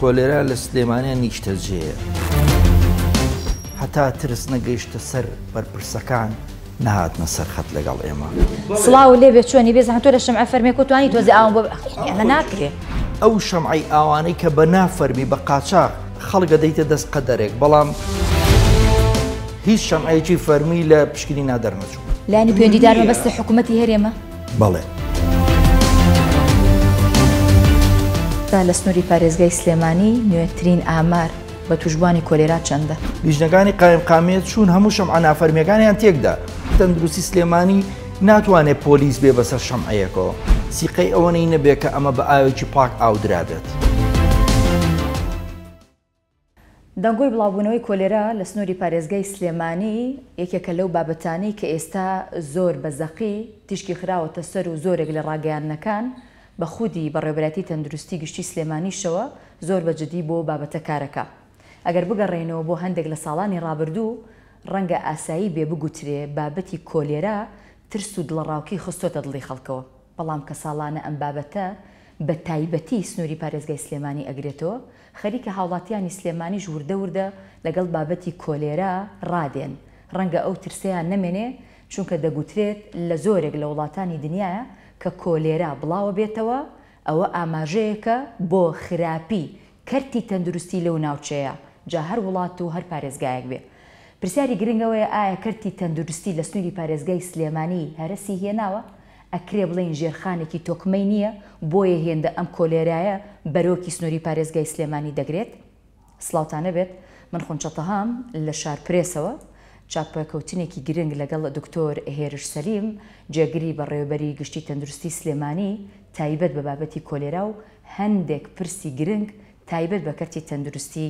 کۆلێرا لە سلێمانیان نیشتە جێە هەتا ترس نەگەیشتە سەر بەرپرسەکان نهاتنە سەرخەت لەگەڵ ئێمە سڵاو لێبێت چۆنی بێزان تۆ لە شەمع فەرمی کوتوانی تۆزی ئاوم بۆ ناکرێ ئەو شەمعی ئاوانەی کە بە نافەرمی بە قاچاق خەڵگە دەیتە دەست قەدەرێک بەڵام هیچ شەمعەیەکی فەرمی لە پشکنی نادەرنەچوو لانی پێندیدارمە بەستی حکوومەتتی هەرێمە بەڵێ هەفتا لە سنووری پارێزگای سلێمانی نوێترین ئامار بە توژبانی کۆلێرا چەندە بیژنەکانی قایمقامێت چوون هەمووشم ئانافەرمیەکانیان تێکدا تەندروستی سلێمانی ناتوانێت پۆلیس بێ بەسەر شەمعەیەکەوە سیقەی ئەوەنەی نەبێت کە ئەمە بە ئاوێکی پاک ئاودرادێت. دەنگۆی بڵاوبوونەوەی کۆلێرا لە سنووری پارێزگای سلێمانی یەکێکە لەو بابەتانی کە ئێستا زۆر بەزەقی تیشکی خراوەتە سەر و زۆرێک لە ڕاگەیانەکان بە خودی بە ڕێبەتی تەندروستی گشتی سلێمانیشەوە زۆر بەجددی بۆ بابەتە کارەکە. ئەگەر بگەڕێنەوە بۆ هەندێک لە ساڵانی ڕابردوو ڕەنگە ئاسایی بێ بگوترێ بابەتی کۆلێرا ترس و دڵڕاوکی خستۆتە دڵی خەڵکەوە بەڵام کە ساڵانە ئەم بابەتە بە تایبەتی سنووری پارێزگای سلێمانی ئەگرێتەوە خەریکە هاوڵاتیانی سلێمانی ژووردە وردە لەگەڵ بابەتی کۆلێرا ڕادێن ڕەنگە ئەو ترسیان نەمێنێ چونکە دەگوترێت لە زۆرێک لە وڵاتانی دنیاە کە کۆلێرا بڵاوە بێتەوە ئەوە ئاماژەیەەکە بۆ خراپی کەرتی تەندروستی لەو ناوچەیە جا هەر وڵات و هەر پارێزگایەک بێ. پرسیاری گرنگەوەی ئایا کەرتی تەندروستی لە سنووری پارێزگای سلێمانی هەرسی هێناوە؟ ئەکرێ بڵین ژێرخانێکی تۆکمەی نییە بۆیە هێندە ئەم کۆلێرایە بەرۆکی سنووری پارێزگای سلێمانی دەگرێت سلااوانە بێت من خونچەتەهام لە شار پرێسەوە چاپکەوتنێکی گرنگ لەگەڵ دکتۆر هێرش سەلیم جێگری بە ڕێوبەری گشتی تەندروستی سلێمانی تایبەت بە بابەتی کۆلێرا و هەندێک پرسی گرنگ تایبەت بە کەرتی تەندروستی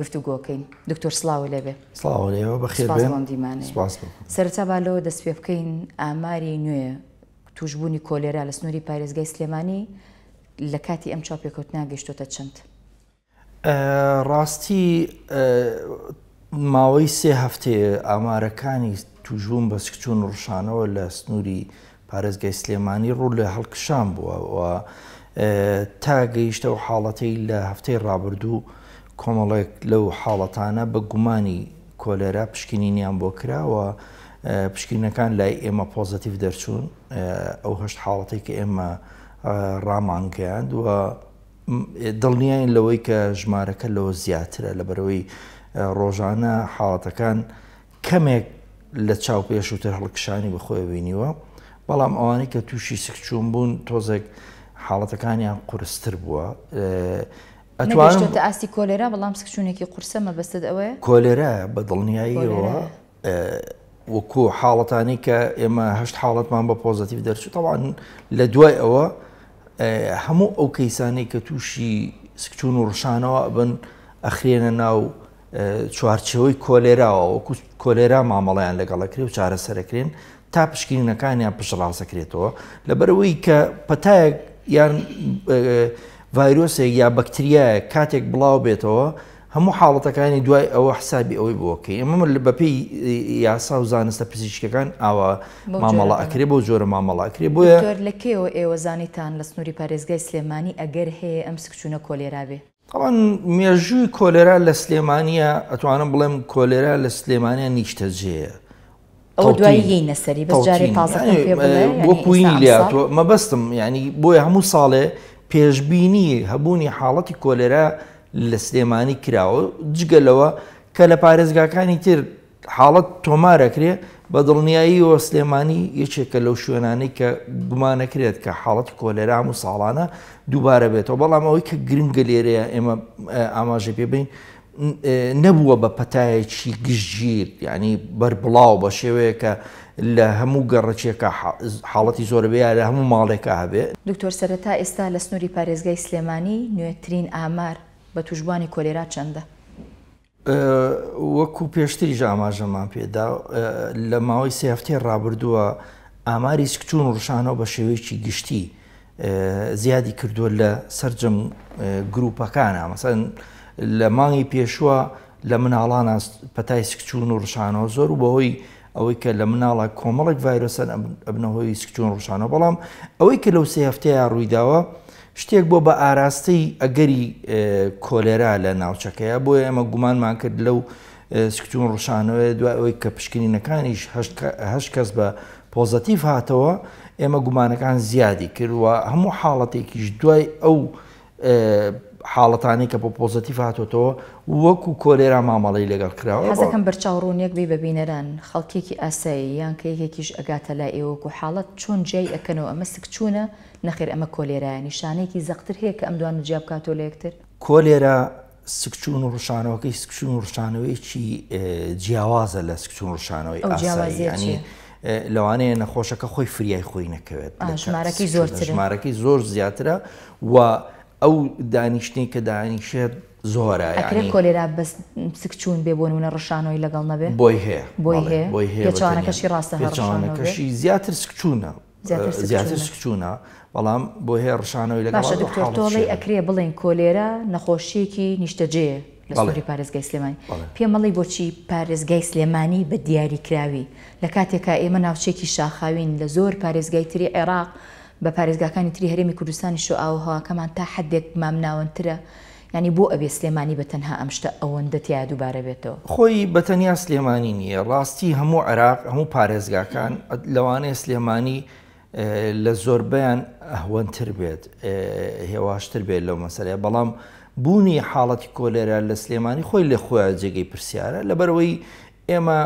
گفتوگۆکەین دکتۆر سلااو لەبێ سەرتا بالەوە دەست پێ بکەین ئاماری نوێ توشببوونی کۆلێرا لە سنووری پارێزگای سلێمانی لە کاتی ئەم چاپێکوت ناگەشتۆتە چند. ڕاستی ماوەی سێ هەفتەیە ئامارەکانی توژبوون بە سکچون ڕشانەوە لە سنووری پارێزگای سلێمانی ڕوو لە هەڵکشان بووەوە تا گەیشتە و حاڵەتی لە هەفتەی ڕابردوو کۆمەڵێک لەو حاڵەتانە بە گومانی کۆلێرا پشکنینیان بۆ کراوە پشکینەکان لای ئێمە پۆزتیف دەرچوون ئەو هەشت حاڵەتی کە ئێمە ڕامانگەیان دووە دڵنیایین لەوەی کە ژمارەکە لەوە زیاترە لەبەرەوەی ڕۆژانە حاڵەتەکان کەمێک لە چاوپێش و تر هەڵکشانی بەخۆی بینیوە بەڵام ئەوانەی کە تووشی سکچوون بوون تۆزێک حاڵەتەکانیان قورستر بووە ئەتوانێتە ئاستی کۆلێرا بەڵام سکچوونێکی قورسەمە بەستت ئەوەیە کۆلێرە بە دڵنیاییەوە وەکو حاڵەتانی کە ئێمە هەشت حاڵەتمان بە پۆزتیف دەرچوو تاوان لە دوای ئەوە هەموو ئەو کەیسانەی کە تووشی سکچون و ڕشانەوە بن ئەخرێنە ناو چوارچەوەی کۆلێراوە وەکو کۆلێرا مامەڵیان لەگەڵەکرێ و چارەسەرەکرێن تا پشکینەکانیان پشڵاوسەکرێتەوە لەبەرەوەی کە پەتایەک یان ڤایرۆسێک یا بەکتریایە کاتێک بڵاو بێتەوە هەموو حاڵەتەکانی دوای ئەوە حسابی ئەوەی بۆکەی ئەمەمە لە بەپی یاسا و زانستە پزیشکەکان ئاوا مامەڵە ئەکرێ بۆ جۆرە مامەڵاکرێ بۆیە لەکەوە ئێوە زانیتان لە سنووری پارێزگای سلێمانی ئەگەر هەیە ئەم سکچوونە کۆلێرابێ تەوان مێژووی کۆلێرا لە سلێمانە ئەتوانم بڵێم کۆلێرا لە سلێمانە نیشتەجێە مەبەستم ینی بۆیە هەموو ساڵێ پێشببینی هەبوونی حاڵەتی کۆلێرا لە سلێمانی کراوە جگەلەوە کە لە پارێزگاکانی تر حاڵەت تۆمارەکرێ بە دڵنیایی وە سلێمانی یەکێکە لەو شوێنانی کە گومانەکرێت کە حاڵەت کۆلەرام و ساڵانە دووبارە بێتەوە بەڵام ئەوەی کە گرنگگە لێرەیە ئێمە ئاماژە پێ بین نەبووە بە پەتایەکی گژگیر ینی بربڵاو بە شێوەیە کە لە هەموو گەڕەچێکە حاڵەتی زۆربەیە لە هەموو ماڵێکە هەبێ دکتۆر سەرەتا ئێستا لە سنووری پارێزگای سلێمانی نوێترین ئامار بە توشببووانی کۆلێرا چەندە وەکو پێشتریش ئاماژەمان پێدا لە ماوەی سێفتێ ڕابردووە ئاماری سکچون و ڕشانەوە بە شێوەیەکی گشتی زیادی کردووە لە سرجم گروپەکان مەسەن لە مانگی پێشوە لە مناڵان پەتای سکچون و ڕشانەوە زۆر و بەهۆی ئەوەی کە لە مناڵە کۆمەڵک ڤایرۆسەن ئەبنەوەی سکچون ڕشانەوە بەڵام ئەوەی کە لەو سێ هەفتەیە ڕوویداوە شتێک بۆ بە ئاراستی ئەگەری کۆلێرا لە ناوچەکەیە بۆ ئێمە گومانمان کرد لەو سکتون ڕشانەوەی دوای ئەوەی کە پشکنینەکانیش هەش کەس بە پۆزتیف هاتەوە ئێمە گومانەکان زیادی کردوە هەموو حاڵەتێکیش دوای ئەو حاڵەتانی کە بۆ پۆزتی فاتۆتەوە وەکو کۆلێرا مامەڵی لەگەڵ کراوە حەزەکەم بەرچاوڕوونیەک بێ ببینەران خەڵکێکی ئاسایی یان کە یەکێکیش ئەگاتە لای ئێوەکو حاڵەت چۆن جێی ئەکەنەوە ئەمە سک چوونە نەخێر ئەمە کۆلێرایە نیشانەیەکی زەختتر هەیە کە ئەم دوان جیاب کاتۆ لە یەکتر کۆلێرا سکچون و ڕشانەوەکەی سکچون و ڕشانەوەیکی جیاوازە لە سکچون ڕشانەوەی ئاسایی لەوانەیە نەخۆشەکە خۆی فریای خۆی نەکەوێت ژمارەکەی زۆر ژمارەکەی زۆر زیاترە و ئەو دانیشتنی کە دانیشێت زۆرە کۆلێرا بەس سکچون بێ بۆ نونە ڕشانەوەی لەگەڵ نەبێ بۆی هەیە بۆی هەیەکەشی ڕاستەکەشی زیاتر سکچونە زیاتر سکچونە بەڵام بۆ هەیە ڕشانەوەی لەگەڵ دکتۆڵی ئەکرێ بڵێن کۆلێرە نەخۆشیەکی نیشتەجێ لە سووری پارێزگای سلێمانی پێمەڵی بۆچی پارێزگای سلێمانی بە دیاریکراوی لە کاتێکا ئێمە ناوچێکی شاخاوین لە زۆر پارێزگای تری عێراق بە پارێزگاکانی تری هەرێمی کوردستانی شو ئاوهواکەمان تا حدێک مامناونترە ینی بۆ ئەبێ سلێمانی بە تەنها ئەمشتە ئەوەندە تیا دووبارە بێتەوە خۆی بە تەنیا سلێمانی نییە ڕاستی هەموو عراق هەموو پارێزگاکان لەوانەیە سلێمانی لە زۆربیان ئەهوەنتر بێت هێواشتر بێت لەو مەسەرەیە بەڵام بوونی حاڵەتی کۆلێرا لە سلێمانی خۆی لە خۆیان جێگەی پرسیارە لەبەرەوەی ئێمە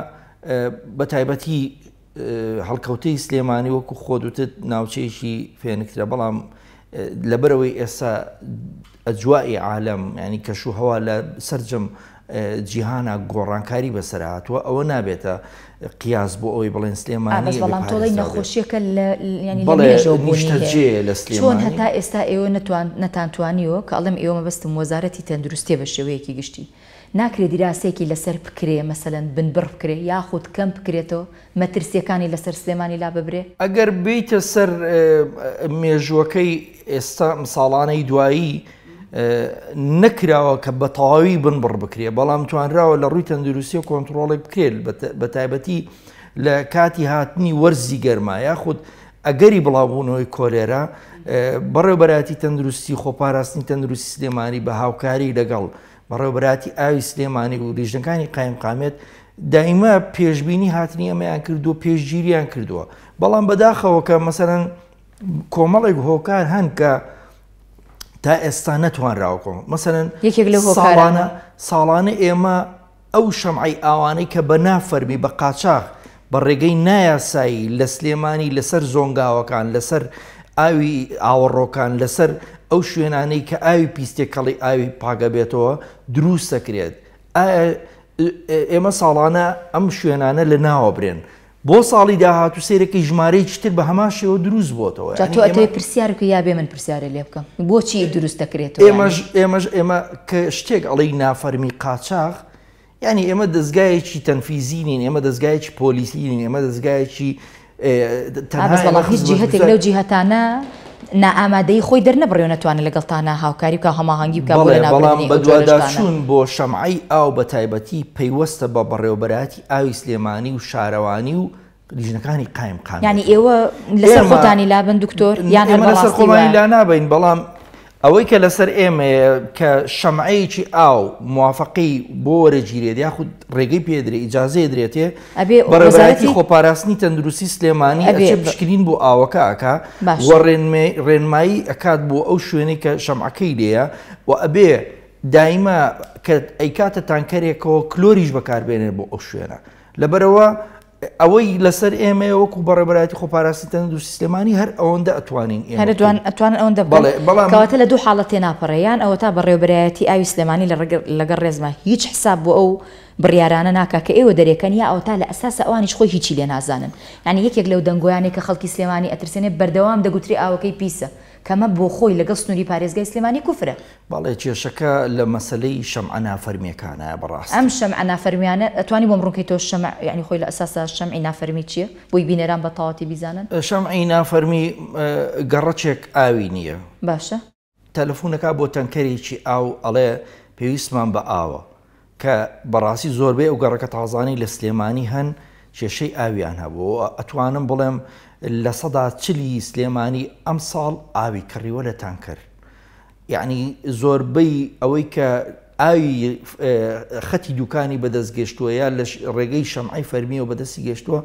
بە تایبەتی هەڵکەوتەی سلێمانی وەکو خۆدوتت ناوچەیەکی فێنکترە بەڵام لەبەرەوەی ئێستا ئەجوای عالم ینی کەشو هەوا لە سرجم جیهانە گۆڕانکاری بەسەرە هاتووە ئەوە نابێتە قیاس بۆ ئەوەی بڵێن سلێمانی بەڵام تۆڵی نەخۆشیەکە لەژێ لە چۆن هەتا ئێستا ئێوە نتوان نەتانتوانیەوە کە ئەڵم ئێوە مەبستم وەزارەتی تەندروستێ بە شێوەیەکی گشتی. ناکرێت دیراسێکی لەسەر بکرێ مەسەەن بنبڕ بکرێ یاخود کەم بکرێتەوە مەترسیەکانی لەسەر سلێمانی لا ببرێ ئەگەر بیتە سەر مێژوەکەی ئێستا ساڵانەی دوایی نەکراوە کە بەتەواوی بنبڕ بکرێ بەڵام توانراوە لە ڕووی تەندروستی و کۆنتترۆڵی بکرێت بە تایبەتی لە کاتی هاتنی وەرزی گەرما یاخود ئەگەری بڵاوبوونەوەی کۆلێرا بەڕێبەتی تەندروستی خۆپاراستنی تەندروستی سلێمانی بە هاوکاری لەگەڵ بەڕێوبراتی ئاوی سلێمانی و ریژنەکانی قایمقامێت دائیمە پێشببینی هاتنی ئەمەیان کردووە پێشگیریان کردووە بەڵام بەداخەوە کە مەسەرەن کۆمەڵێک هۆکار هەن کە تا ئێستا نەتوان راوکۆم مەسەرەن ساڵانە ساڵانە ئێمە ئەو شەمعی ئاوانەی کە بە نافەرمی بە قاچاق بە ڕێگەی نایاسایی لە سلێمانی لەسەر زۆنگاوەکان لەسەر ئاوی ئاوەڕۆکان لەسەر ئەو شوێنانەی کە ئاوی پیسێکەڵی ئاوی پاگە بێتەوە دروست دەکرێت ئێمە ساڵانە ئەم شوێنانە لە ناوە برێن. بۆ ساڵی داهاتوو سیرەکەی ژمارەی چتر بە هەماشەوە دروست بۆتەوە ئەتۆی پرسیارکە یا بێ من پرسیارە لێ بکەم بۆچی دروست دەکرێت ئێمەش ئێمەش ئێمە کە شتێک ئەڵی نافەرمی قاچاق ینی ئێمە دەستگایەکی تەنفیزیین ئێمە دەستگایکی پۆلیسیین ئێمە دەستگایکی هیچ جیهتێک لەو جیهتانە نائامادەی خۆی دەرنەبڕێ نەتوانێت لەگەڵتانە هاوکاری بکە هەماهنگگی بکە بەڵام بەدوواداچون بۆ شەمعی ئاو بە تایبەتی پەیوەستە بە بەڕێوبەراتی ئاوی سلێمانی و شارەوانی و لیژنەکانی قایم قام ینی ئێوە لەسەر خۆتانی لابن دکتۆر یان لەسەر خۆمانی لا نابین بەڵام ئەوەی کە لەسەر ئێمە کە شەمعەیەکی ئاو موافقی بۆرەگیرێت یاخود ڕێگەی پێدرێ ئیجاازێ درێتێ بەڕێبەتی خۆپاراستنی تەندروستی سلێمانی پشکین بۆ ئاوەکە ئاکا ڕێنمایی ئەکات بۆ ئەو شوێنی کە شەمعەکەی لەیە و ئەبێ دایمە کە ئەیکاتە تانکەرێکەوە کلۆریش بەکاربێنێت بۆ ئەو شوێنە لەبەرەوە ئەوەی لەسەر ئێمە وەکو بەڕێبراتی خۆپاراسی تەندو سیستمانی هەر ئەوەندە ئەتوانین هەر دوان ئەتوان ئەوەندە بڵێڵاتە لە دوو حاڵەت تێناپەڕیان ئەوە تا بەڕێوبەتی ئاوی سلمانی لەگەر ڕێزمە هیچ حساب بۆ ئەو بڕیارانە ناکە کە ئێوە دەرێکەن یا ئەو تا لە ئەساس ئەوانیش خۆی هیچی لێ نازانن یعنی یەکێک لەو دەنگۆیانی کە خەڵکی سلێمانی ئەترسێنێ بەردەوام دەگوتری ئاوەکەی پیسە. کەمە بۆ خۆی لەگەڵ سنووری پارێزگای سلێمانی کوفرە باڵێ کێشەکە لە مەسلەی شەم ئەنافەرمیەکانە بەڕاست ئەم شەم ئەنافەرمیانە ئەتوانی بۆم ڕوونکەی تۆ شەمە ینی خۆی لە ئەساسا شەم ئینافەرمی چییە بۆی بینەران بە تاواتی بیزانن شەم ئینافەرمی گەڕەچێک ئاوی نییە باشە تەلەفۆنەکە بۆ تەنکەرێکی ئاو ئەڵێ پێویستمان بە ئاوە کە بەڕاستی زۆربەی ئەو گەڕەکە تازانی لە سلێمانی هەن کێشەی ئاویان هەبوو ئەتوانم بڵێم لە سەدا چلی سلێمانی ئەم ساڵ ئاوی کڕیوە لە تانکەر یعنی زۆربەی ئەوەی کە ئاوی خەتی دوکانی بەدەستگەشتووە یا لە ڕێگەی شەمعی فەرمیەوە بەدەستی گەشتووە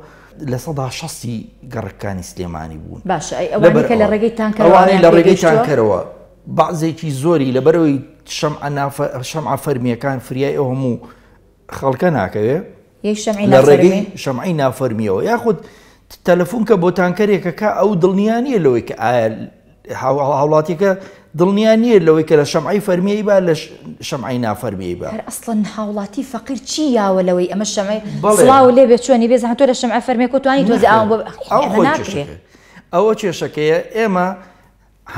لە سەدا شەستی گەڕکانی سلێمانی بوون باش لە ڕێگەی تانکەوانی لە ڕێگەی تانکەرەوە بازێکی زۆری لەبەرەوەی شەمع فەرمیەکان فریای ئەو هەموو خەڵکە ناکەوێت لە ڕێگەی شەمعی نافەرمیەوە یاخود تەلەفۆن کە بۆتان کەرێکەکە ئەو دڵنیانیە لەوەی کە هاوڵاتیەکە دڵنیان نییە لەوەی کە لە شەمعی فەرمیایی با لە شەمعی نافەرمیایی بە ئەسڵن هاوڵاتی فەقیر چی یاوە لەوەی ئەمە شەمەیڵاو لێ بێت چۆنی بێ زانتۆ لە شەمع فەرمیێک توانی تۆزی ئەوە کێشەکەیە ئێمە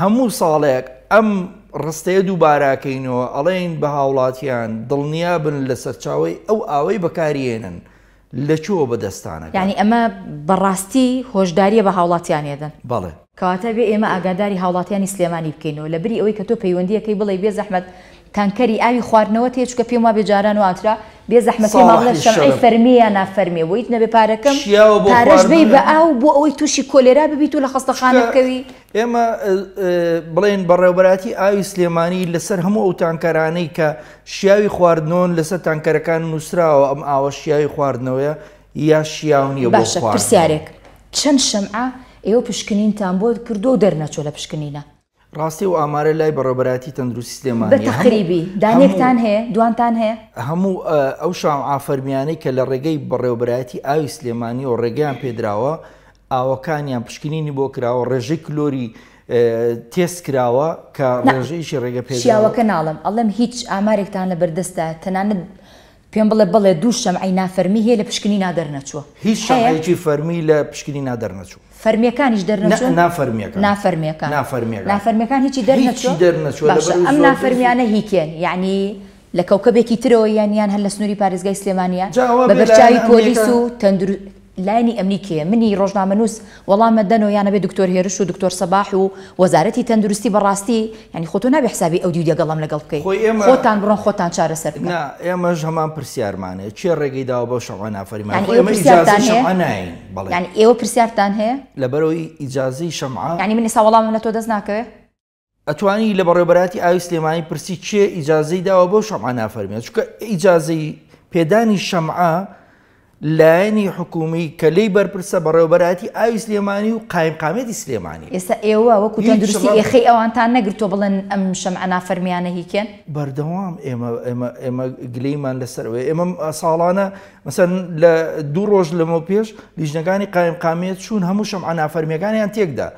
هەموو ساڵێک ئەم ڕستەیە دووباراکەینەوە ئەڵێن بە هاوڵاتیان دڵنیا بن لە سەرچاوی ئەو ئاوەی بەکارێنن. لەکوەوە بەدەستانە ینی ئەمە بەڕاستی هۆشداریە بە هاوڵاتیانێدن بەڵێ کەواتە بێ ئێمە ئاگاداری هاوڵاتیانی سلێمانی بکەینەوە لە بری ئەوەی کە تۆ پەیوەندیەکەی بڵێ بێ زەحمت تانکەری ئاوی خواردنەوە تێچکە پێما بێجاران واترا بێ زەحمەتی ماڵە شەمعی فەرمیە نافەرمیە ویت نەبێ پارەکەم پارەش بی بە ئاو بۆ ئەوی تووشی کۆلێرا ببییت و لە خەستەخانە بکەوی ئێمە بڵێن بەڕێوبەتی ئاوی سلێمانی لەسەر هەموو ئەو تانکەرانەی کە شیاوی خواردنەوە لەسەر تانکەرەکان نووسراوە ئەم ئاوە شیاوی خواردنەوەە یا شیاونیە باشە پرسیارێک چەند شەمعە ئێوە پشکنینتان بۆ کردو و دەرنەچۆ لە پشکنینە ڕاستی و ئامارە لای بەڕێبەتی تەندروستی سلێمان تقریبی دانێکتان هەیە دوانتان هەیە هەموو ئەو شام ئافەرمیانەی کە لە ڕێگەی بەڕێوبەتی ئاوی سلێمانی و ڕێگەیان پێدراوە ئاوەکانیان پشکنینی بۆ کراوە ڕێژەی کلۆری تێست کراوە کە ڕێژەیشی ڕێگە پێشیاوەکە ناڵم ئەڵم هیچ ئامارێکتان لە بەردەستە تەنانە پێم بڵێ بڵێ دوو شەمعی نافەرمی هەیە لە پشکنی نادەر نەچووە هیچ شایکی فەرمی لە پشکنی نادەر نەچوو فەرمیەکانیش دەرنەچوو نافەرمیەکان نافەرمیەکان نافەرمیەکان نافەرمیەکان هیچی دەرنەچوو دەرنەچوو ئەم نافەرمیانە هیکێن یعنی لە کەوکەبێکی ترەوە یانیان هەر لە سنووری پارێزگای سلێمانیا بە بەرچاوی پۆلیس و تەندروست لاینی ئەمریکیە منی ڕۆژنامەنووس وەڵامە دەنەوە یانە بێ دکتۆر هێرش و دکتۆر سەباح و وەزارەتی تەندروستی بەڕاستی ینی خۆتۆ نابێ حسابی ئەو دیو دەگەڵم لەگەڵ بکەیت خۆتان بڕۆن خۆتان چارەسەر ئێمەش هەمان پرسیارمانێ چێ ڕێگەی داوە بە شەڕە نافەرمان ینی ئێوە پرسیارتان هەیە لەبەرەوەی ئیجازی شەمع ینی منی ساوەڵام لە تۆ دەست ناکەوێت ئەتوانی لە بەڕێبەتی ئاوی سلێمانی پرسی چێ ئیجازەی داوە بۆ شەمع نافەرمێت چکە ئیجازەی پێدانی شەمعە لایەنی حکومی کە لی بەرپرسە بەڕێوبەراتی ئاوی سلێمانی و قایمقامەتی سلێمانی ئێستا ئێوە وەکو تەندروستی ئێخی ئەوانتان نەگرتۆ بڵێن ئەم شەم ئەنا فەرمیانە هیکێن بەردەوام ئێمە ئێمە گلەیمان لەسەرەوە ئێمە ساڵانە مەسەر لە دوو ڕۆژ لەمە پێش لیژنەکانی قایمقامێت چوون هەموو شەم ئەنافەرمیەکانیان تێکدا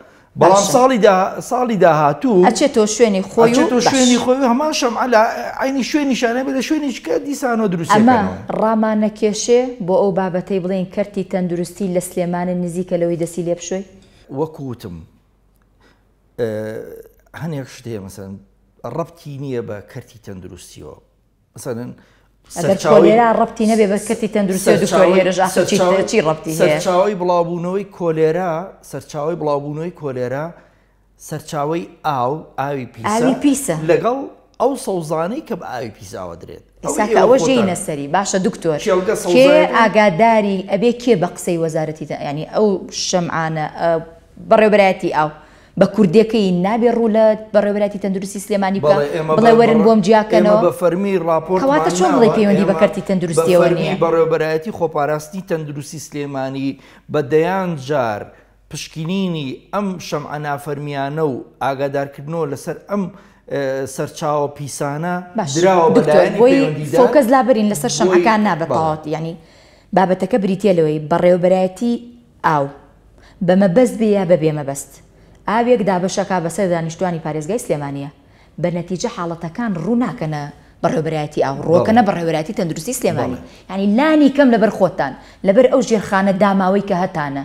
بەڵام ساڵی ساڵی داهاتوو ئەچێت تۆ شوێنی خۆی تۆ شوێنی خۆی هەماشەم عینی شوێنی شانە بێت لە شوێنی چکە دیسانۆ دروست ئەمە ڕامانە کێشێ بۆ ئەو بابەتەی بڵین کەرتی تەندروستی لە سلێمانە نزیکە لەوەی دەسی لێ بشوی وەکوتم هەنێک شتێ مەسەن ڕەتی نییە بە کەرتی تەندروستیەوە مەسەن کۆلێرا ڕپتی نەبێ بە کەتی تەندروستی دوێرەژی ڕپتی سەرچاوی بڵاوبوونەوەی کۆلێرا سەرچاوی بڵاوبوونەوەی کۆلێرا سەرچاوی ئاو ئاوی پیسە لەگەڵ ئەو سەوزانەی کە بە ئاوی پیساوە درێت ئەوە ژینە سەری باشە دکتۆر کێ ئاگاداری ئەبێ کێ بە قسەی وەزارەتی ینی ئەو شەمعانە بەڕێبراەتی ئاو بە کوردەکەی نابێ ڕوولەت بە ڕێوەلاتی تەندروستی سلێمانی بڵێ وەرن بۆم جیاکەنەوە بە فەرمی راپۆرتواتە چۆن بڵی پەیوەندی بە کەرتی تەندروستیەوە بەڕێوەبەتی خۆپاراستی تەندروستی سلێمانی بە دەیان جار. پشکنینی ئەم شەم ئەنافەرمیانە و ئاگادارکردنەوە لەسەر ئەم سەرچاوە پیسانە فۆکەس لابرین لەسەر شەمەکان نابەتەوات ینی بابەتەکە بریتێلەوەی بەڕێوبەتی ئاو بەمە بەست بێ یا بە بێمە بەست ئاوێک دابشەکە بەسەر دانیشتوانی پارێزگای سلێمانە بە نەتیجە حاڵەتەکان ڕووناکەنە بەڕێبراتی ئاو ڕۆکەنە بەڕێبراتی تەندروستی سلێمانی ینی لانی کەم لەبەر خۆتان لەبەر ئەو ژێرخانە داماوەی کە هەتانە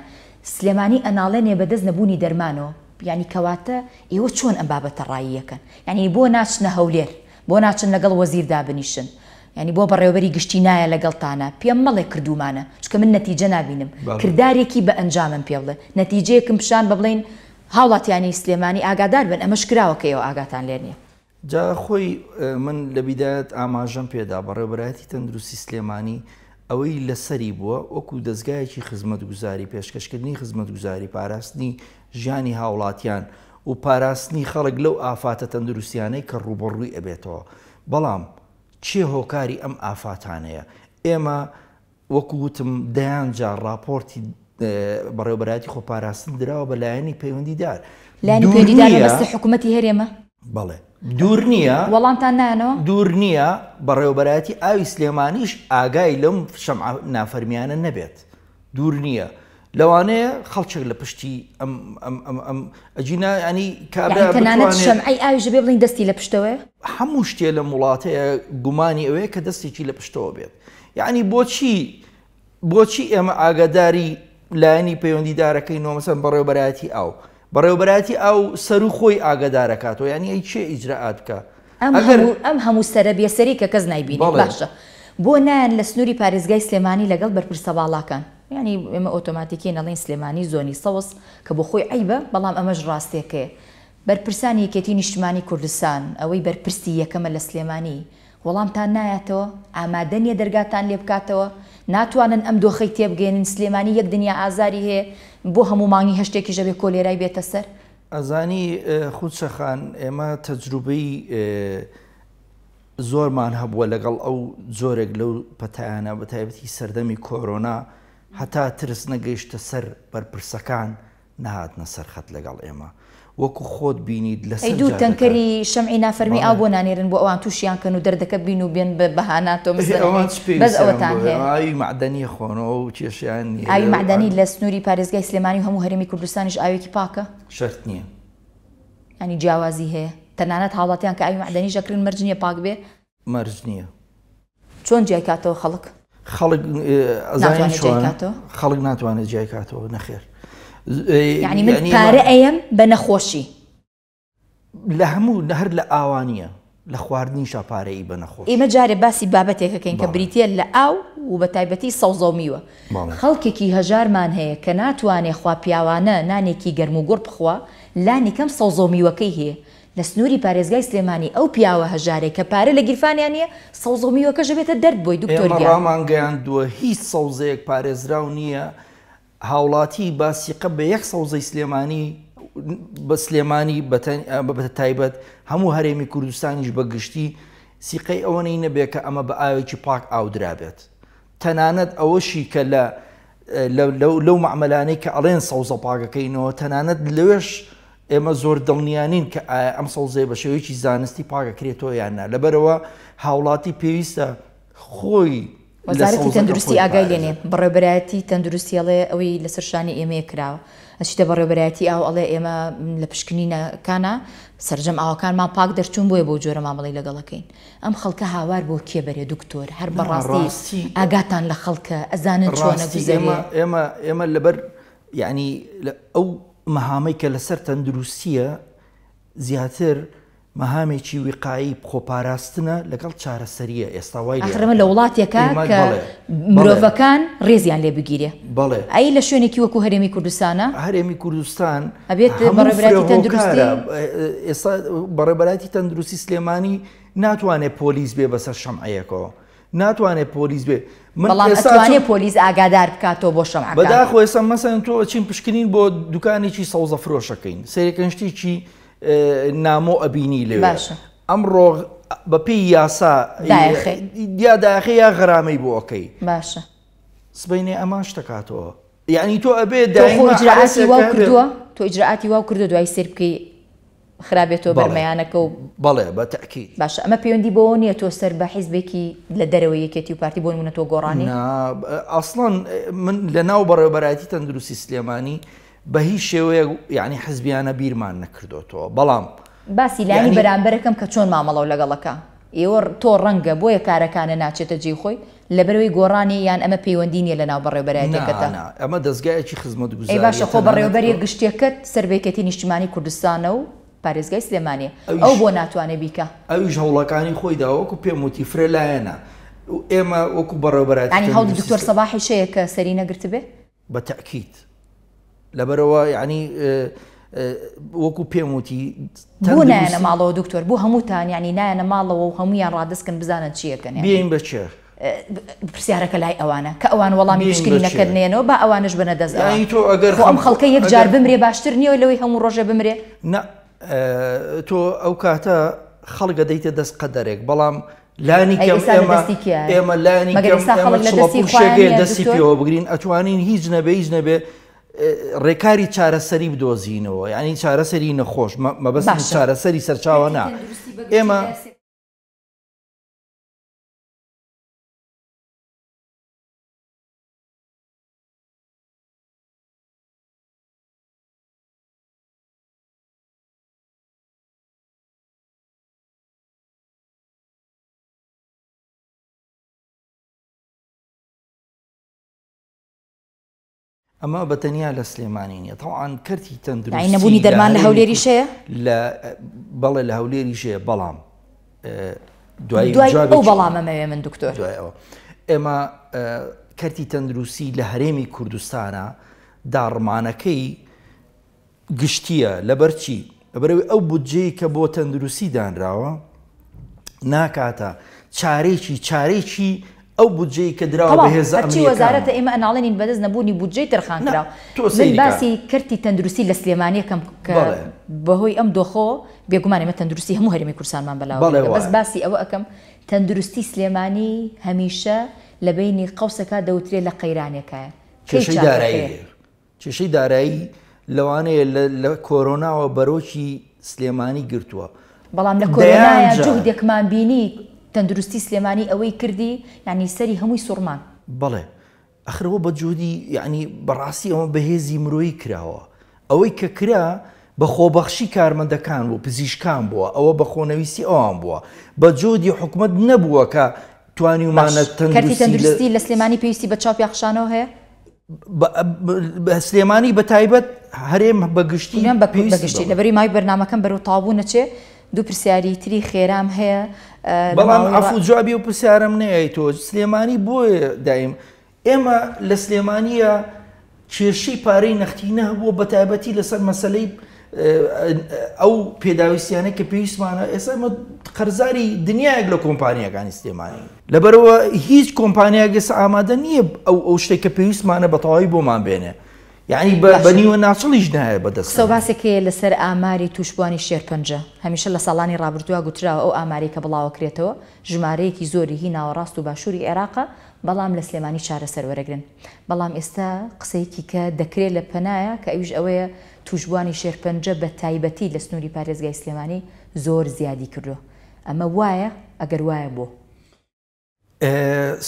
سلێمانی ئەناڵێنێ بەدەست نەبوونی دەرمانەوە ینی کەواتە ئێوە چۆن ئەم بابەتە ڕاییەکەن ینی بۆ ناچنە هەولێر بۆ ناچن لەگەڵ وەزیردا بنیشن. ینی بۆ بەڕێوەری گشتی نایە لەگەڵتانە پێم مەڵێ کردومانە چکە من نەتیجە نبینم کردارێکی بە ئەنجامم پێ بڵێ نەتیجەیەکم پیشان بە بڵین هاوڵاتیانی سلێمانی ئاگادار بن ئەمەش کراوەکەیەوە ئاگاتان لێنێ جا خۆی من لە بیدات ئاماژەم پێدا بەڕێبەتی تەندروستی سلێمانی ئەوەی لەسەری بووە وەکو دەستگایەکی خزمەت گوزاری پێشکەشکردنی خزمەت گوزاری پاراستنی ژیانی هاوڵاتیان و پاراستنی خەڵک لەو ئافاتە تەندروستیانەی کە ڕوبڕووی ئەبێتەوە بەڵام چێ هۆکاری ئەم ئافاتانەیە ئێمە وەکو وتم دەیان جار راپۆرتی بەڕێوبەتی خۆپاراستن درراوە بە لایەنی پەیوەندیدار لاینی پەیوەندیدار حکوومەتتی هەرێمە بڵێ دوور نییە وەڵامتان نانەوە دوور نییە بەڕێوبەتی ئاوی سلێمانیش ئاگای لەم شەم نافەرمیانە نەبێت دوور نییە. لەوانەیە خەڵچێک لە پشتی ئەجینا ینی کابراەنانەتشم ئەی ئاویژە بێ بڵین دەستی لە پشتەوە؟ هەموو شتێ لە وڵاتەیە گومانی ئەوەیە کە دەستێکی لە پشتەوە بێت. یعنی بۆچی بۆچی ئێمە ئاگاداری لایەنی پەیوەندیدارەکەی نۆمەسەن بەڕێوبەتی ئاو بەڕێوبەتی ئاو سەر و خۆی ئاگدارەکاتەوە ینی ئەی چێ ئیجرعات بکە ئەم هەموو سرە بێسەری کە کەس نایبینی باشە بۆ نان لە سنووری پارێزگای سلێمانی لەگەڵ بەرپرسە باڵاکان ینی ئمە ئۆتۆماتیکی نەڵین سلێمانی زۆنی سەوس کە بۆ خۆی ئەیبە بەڵام ئەمەش ڕاستێکەیە بەرپرسانی یەکەتی نیشتمانی کوردستان ئەوەی بەرپرسی یەکەمە لە سلێمانی وەڵامتان نایەتەوە ئامادەنیە دەرگاتان لێ بکاتەوە ناتوانن ئەم دۆخی تێبگەێنن سلێمانی یەک دنیا ئازاری هەیە بۆ هەموو مانگی هەشتێکی ژەبێ کۆلێرای بێتە سەر ئەزانی خودسەخان ئێمە تەجروبەی زۆرمان هەبووە لەگەڵ ئەو جۆرێک لەو پەتایانە بە تایبەتی سەردەمی کۆرۆنا هەتا ترس نەگەیشتە سەر بەرپرسەکان نهاتنە سەرخەت لەگەڵ ئێمە. وەکو خۆت بینیت لە دوو تەنکەری شەمعی نافەرمی ئا بۆ نانێرن بۆ ئەوان تووشیان کەن و دەردەکە بین و بێن بە بەهاناتۆ بەس ئەوەتان ئاوی معدەنی خۆنەوە و کێشیان ئاوی معدەنی لە سنووری پارێزگای سلێمانی هەموو هەرمی کوردستانیش ئاوێکی پاکە شرت نییە ینی جیاوازی هەیە تەنانەت هاڵاتیان کە ئاوی معدەنی ژەکردن مەرجنیە پاک بێ مەرج نییە چۆن جیای کاتەوە خەڵک خەڵک خەڵک ناتوانێت جیای کاتەوە نەخێر ینی من پارە ئەم بە نەخۆشی لە هەموو نەهر لە ئاوانیە لە خواردنی شاپارەی بە نەخۆش ئێمە جارێ باسی بابەتێکەکەین کە بریتە لە ئاو و بە تایبەتی سەوزەومیوە خەڵکێکی هەژارمان هەیە کە ناتوانێ خوا پیاوانە نانێکی گەرم و گۆڕ بخوا لانی کەم سەوزەومیوەکەی هەیە لە سنووری پارێزگای سلێمانی ئەو پیاوە هەژارێک کە پارە لە گیرفانیان نیە سەوزەومیوەکە ژەبێتە دەرد بۆی دوکتۆرمانگەیان دووە هیچ سەوزەیەک پارێزراو نییە. هاوڵاتی باسیقە بە یەک سەوزەی سلێمانی بە سلێمانی بە تایبەت هەموو هەرێمی کوردستانیش بەگشتی سیقەی ئەوەی نەبێت کە ئەمە بە ئاوێکی پاک ئاودرابێت تەنانەت ئەوەشی کە لە لەو معمەلانەی کە ئەڵێن سەوزە پاگەکەینەوە تەنانەت لەوێش ئێمە زۆر دڵنیانین کە ئەم سەوزەیە بە شێوەیەکی زانستی پاگەکرێتەوە یاننا لەبەرەوە هاوڵاتی پێویستە خۆی وەزارەتی تەندروستی ئاگای لێنێ بەڕێبەتی تەندروستیڵێ ئەوەی لەسەر شانی ئێمەیە کراوە ئەشتە بەڕێبەتی ئاو ئەڵێ ئێمە لە پشکنینەکانە سرجەم ئاوەکانمان پاک دەرچوون بۆیە بۆ جۆرە مامەڵی لەگەڵەکەین ئەم خەڵکە هاوار بۆ کێبەرێ دکتۆر هەر بەڕاستی ئاگاتان لە خەڵکە ئەزانن چۆنە گوزەرمە ئێمە ئێمە لەبەر یعنی ئەو مەهامەی کە لەسەر تەندروستیە زیاتر مەهامێکی ویقایی خۆپاراستنە لەگەڵ چارەسەریە ئێستا وای ئەخرمە لە وڵاتێکە کە مرۆڤەکان ڕێزیان لێ بگیرێ بڵێ ئەی لە شوێنێکی وەکو هەرێمی کوردستانە هەرێمی کوردستان ئەبێت بەڕێبراتی تەندروستی ئێستا بەڕێبەتی تەندروستی سلێمانی ناتوانێت پۆلیس بێ بەسەر شەمعەیەکەوە ناتوانێت پۆلیس بێ منڵێ پۆلیس ئاگادار بکاتەوە بۆ شەمع بەداخۆ ئێستا مەسەن تۆ چین پشکنین بۆ دوکانێکی سەوزە فرۆشەکەین سێرەکەنشتێکی نامۆ ئەبینی لێ ئەمڕۆ بە پێی یاسا یا داخی یا غرامەی بۆکەی باشە سبینێ ئەمان شتەکاتەوە یعنی تۆ ئەبێ داجرعاتی وا کردووە تۆ ئجرعاتی وا کردو دوای سێر بکەی خراپێتەوە بەرمەیانەکە و بەڵێ بە تاکی باش ئەمە پەیوەندی بۆ نییە تۆ سەر بە حیزبێکی لە دەرەوە یەکێتی و پارتی بۆ منە تۆ گۆڕانی ئاسڵان من لە ناو بەڕێوبەتی تەندروستی سلێمانی بە هیچ شێوەیە یعنی حزبیانە بیرمان نەکردوتەوە بەڵام باسی لانی بەرامبەرەکەم کە چۆن مامەڵەو لەگەڵەکە ئێوە تۆ ڕەنگە بۆیە کارەکانە ناچێتە جێ خۆی لە بەرەوەی گۆڕانی یان ئەمە پەیوەندی نیە لە ناو بەڕێوبەرەکەتە ئەمە دەستگایکی خزمەت گوزاری باشە خۆ بەڕێوبەری گشتەکەت سربێکەتی نیشتیمانی کوردستانە و پارێزگای سلێمانی ئەو بۆ ناتوانێت بیکە ئەویش هەوڵەکانی خۆی داوەکو پێم وتی فرە لایەنە ئێمە وەکو بەڕێوبەرانی هەڵ دکتۆر سەباحی شەیە کە سەری نەگرت بێ بە تاکییت. لەبەرەوە یعنی وەکو پێموتی نایەنە ماڵەوە دکتۆر بوو هەمووتان ینی نایەنە ماڵەوە و هەمویان ڕادستکن بزانن چیەکەن بین بچێ پرسیارەکە لای ئەوانە کە ئەوان وەڵامی پشکنی نەکردنێنەوە بە ئەوانش بنە دەست تۆ ئەگەر ئەم خەڵکە یەکجار بمرێ باشتر نییە لەوەی هەموو ڕۆژە بمرێ تۆ ئەو کاتە خەڵگە دەیتە دەست قەدەرێک بەڵام لانی ئێمە لانی دەستی پێوە بگرین ئەتوانین هیچ نەبێ هیچ نەبێ ڕێکاری چارەسەری بدۆزینەوە یعنی چارەسەری نەخۆش مەبەست چارەسەری سەرچاوە نا ئێمە ئەمە بەتەنیا لە سلێمانی نیە تاوان کردی تەندروستی نەبوونی دەرمان لە هەولێری شەیە بەڵێ لە هەولێری شەیە بەڵام دوای بەڵامەمەوێ من دکتۆر ئێمە کەرتی تەندروستی لە هەرێمی کوردستانە داڕمانەکەی گشتیە لە بەرچی بەبەرەوەی ئەو بودجەی کە بۆ تەندروستی دانراوە ناکاتە چارێکی چارێکی ئەو بودجێ کە درراوە هێزارچی وەزارەتە ئێمە ئەناڵێنین بەدەست نەبوونی بودجێ ترخانرا باسی کردی تەندروستی لە سلێمانیەکەم بەهۆی ئەم دۆخۆ بێگومانێمە تەندروستی هەموو هەرمی کورسانمان بەلاوە بەس باسی ئەوە ئەەکەم تەندروستی سلێمانی هەمیشە لە بینی قوسەکە دەوترێت لە قەیرانەکەە کێشەی دارایی کێشەی دارایی لەوانەیە لە کۆرۆناوە بەرۆکی سلێمانی گرتووە بەڵام لە کۆرۆناە جوهدێکمان بینی تەندروستی سلێمانی ئەوەی کردی ینی سەری هەمووی سوورمان بڵێ ئەخرەوە بە جوودی یعنی بەڕاستی ئەوە بەهێزی مرۆی کراوە ئەوەی کە کرا بە خۆبەخشی کارمەندەکان بوو پزیشکان بووە ئەوە بە خۆنەویسی ئەوان بووە بە جۆدی حکومت نەبووە کە توانیمانە تەندروستی لە سلێمانی پێویستی بە چاپ یاخشانەوە هەیە سلێمانی بە تایبەت هەرێم بەگشتی بە پێویستی لەبەری مای بەرنمەکەم بەرەو تابوو نەچێ دوو پرسیاری تری خێرام هەیە بەڵام ئەفو جوابی و پرسیارم نەیە تۆ سلێمانی بۆیە دایم ئێمە لە سلێمانیە کێشی پارەی نەختینە هەبوو بە تایبەتی لەسەر مەسلەی ئەو پێداویستیانە کە پێویستمانە ئێستا قەرزاری دنیاەک لە کۆمپانیەکانی سلێمانی لەبەرەوە هیچ کۆمپانیاگەس ئامادە نییە ئەو ئەو شتێک کە پێویستمانە بەتەواوی بۆمان بێنێ یعنی بەنیوە ناچڵیش نایە بەدەست سەباسێکی لەسەر ئاماری توشببووانی شێرپەنجە هەمیشە لە ساڵانی ڕابردووە گوتراوە ئەو ئاماری کە بڵاوکرێتەوە ژمارەیەکی زۆری هی ناوەڕاست و باشووری عێراقە بەڵام لە سلێمانی چارەسەر وەرەگرن بەڵام ئێستا قسەیەکی کە دەکرێت لە پەنایە کە ئەوش ئەوەیە توشببووانی شێرپەنجە بە تایبەتی لە سنووری پارێزگای سلێمانی زۆر زیادی کردو ئەمە وایە ئەگەر وایە بۆ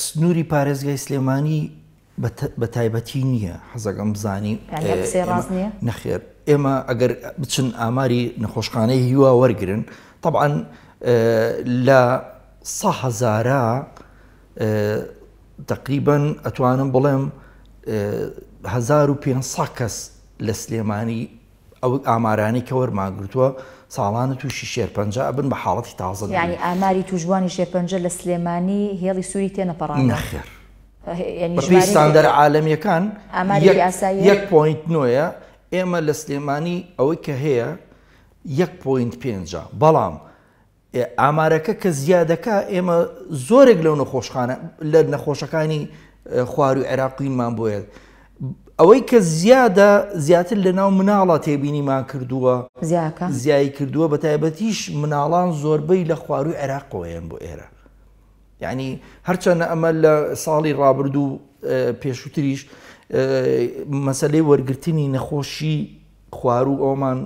سنووری پارێزگای سلێمانی بە تایبەتی نییە حەزەکەم بزانی نەخێر ئێمە ئەگەر بچن ئاماری نەخۆشخانەی هیوا وەرگن طبعاان لە سەهزارە تقریبان ئەتوانم بڵێم 1500 کەس لە سلێمانی ئەو ئامارانی کە وەرماگرتووە ساڵانە تووشی شێرپەنج بن بە حاڵەتی تازە ینی ئاماری توژوانی شێرپەنجە لە سلێمانی هێڵی سووری تێنەپەڕان نەخێر ستاندەر عاالمیەکان یەک پوینت نوۆیە ئێمە لە سلێمانی ئەوەی کە هەیە یەک پوینت پێ بەڵام ئامارەکە کە زیادەکە ئێمە زۆرێک لەو نەخۆشخانە لە نەخۆشەکانی خوار و عێراقینمان بۆیە ئەوەی کە زیادە زیاتر لە ناو مناڵە تێبینیمان کردووە زیایی کردووە بە تایبەتیش مناڵان زۆربەی لە خوار و عێراقۆیان بۆ ئێرە یعنی هەرچەندە ئەمە لە ساڵی ڕابردوو پێشوتریش مەسلەی وەرگرتنی نەخۆشی خوار و ئەومان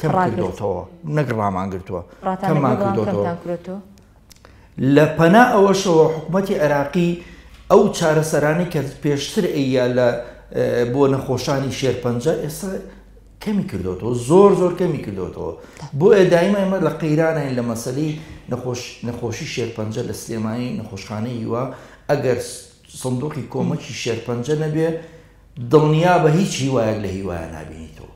کەم کردوتەوە نەک ڕامان گرتووە کەممان کردوتەوە لە پەنا ئەوەشەوە حکوومەتتی عێراقی ئەو چارەسەرانی کە پێشتر ئەیە لە بۆ نەخۆشانی شێرپەنجە ئێستا کەمی کردوەوە زۆر زۆر کەمی کردوەوە بۆ ئەدایمە ئمە لە قەیرانین لە مەسەلی نەخۆشی شێرپەنجە لە سلێمانی نەخۆشخانەی هیوا ئەگەر سندوقی کۆمەکی شێرپەنجە نەبێ دڵنیا بە هیچ هیوایەک لە هیوایە نبینیتەوە.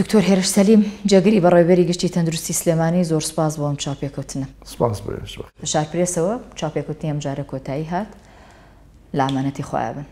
دکتۆر هێرش سەلیم جەگری بە ڕێبەری گشتی تەندروستی سلێمانی زۆر سپاس بۆم چاپێکوتنە شارپرێسەوە چاپێکوتنی ئەم جارە کۆتایی هات لامەەتی خۆیابن.